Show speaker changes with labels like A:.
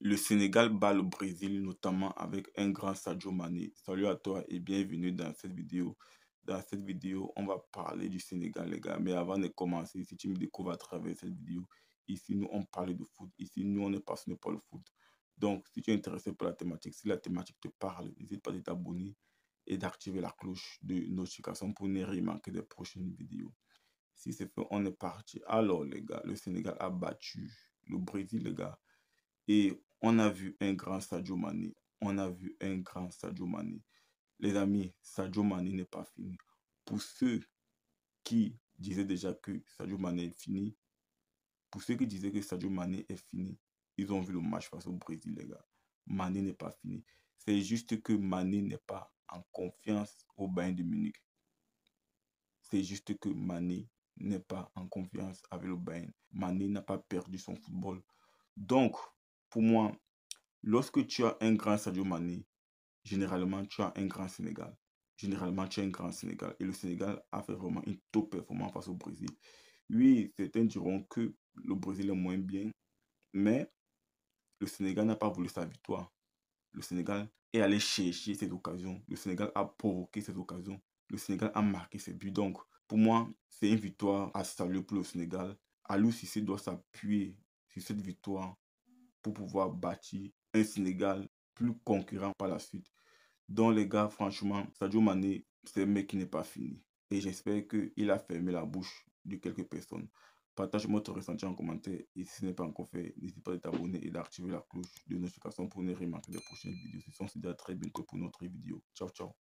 A: Le Sénégal bat le Brésil notamment avec un grand Sadio Mané. Salut à toi et bienvenue dans cette vidéo. Dans cette vidéo, on va parler du Sénégal les gars. Mais avant de commencer, si tu me découvres à travers cette vidéo, ici nous on parle de foot. Ici nous on est passionné par le foot. Donc si tu es intéressé par la thématique, si la thématique te parle, n'hésite pas à t'abonner et d'activer la cloche de notification pour ne rien manquer des prochaines vidéos. Si c'est fait, on est parti. Alors les gars, le Sénégal a battu le Brésil les gars. Et on a vu un grand Sadio Mané. On a vu un grand Sadio Mané. Les amis, Sadio Mané n'est pas fini. Pour ceux qui disaient déjà que Sadio Mané est fini, pour ceux qui disaient que Sadio Mané est fini, ils ont vu le match face au Brésil, les gars. Mané n'est pas fini. C'est juste que Mané n'est pas en confiance au Bayern de Munich. C'est juste que Mané n'est pas en confiance avec le Bayern. Mané n'a pas perdu son football. Donc, pour moi, lorsque tu as un grand Sadio Mané, généralement, tu as un grand Sénégal. Généralement, tu as un grand Sénégal. Et le Sénégal a fait vraiment une top performance face au Brésil. Oui, certains diront que le Brésil est moins bien, mais le Sénégal n'a pas voulu sa victoire. Le Sénégal est allé chercher cette occasion. Le Sénégal a provoqué cette occasion. Le Sénégal a marqué ses buts. Donc, pour moi, c'est une victoire à saluer pour le Sénégal. Alou Sissé doit s'appuyer sur cette victoire pour pouvoir bâtir un Sénégal plus concurrent par la suite. dont les gars, franchement, Sadio Mané, c'est mais mec qui n'est pas fini. Et j'espère qu'il a fermé la bouche de quelques personnes. Partage votre ressenti en commentaire et si ce n'est pas encore fait, n'hésite pas à t'abonner et d'activer la cloche de notification pour ne rien manquer des prochaines vidéos. Ce sont à très bientôt pour notre vidéo. Ciao, ciao.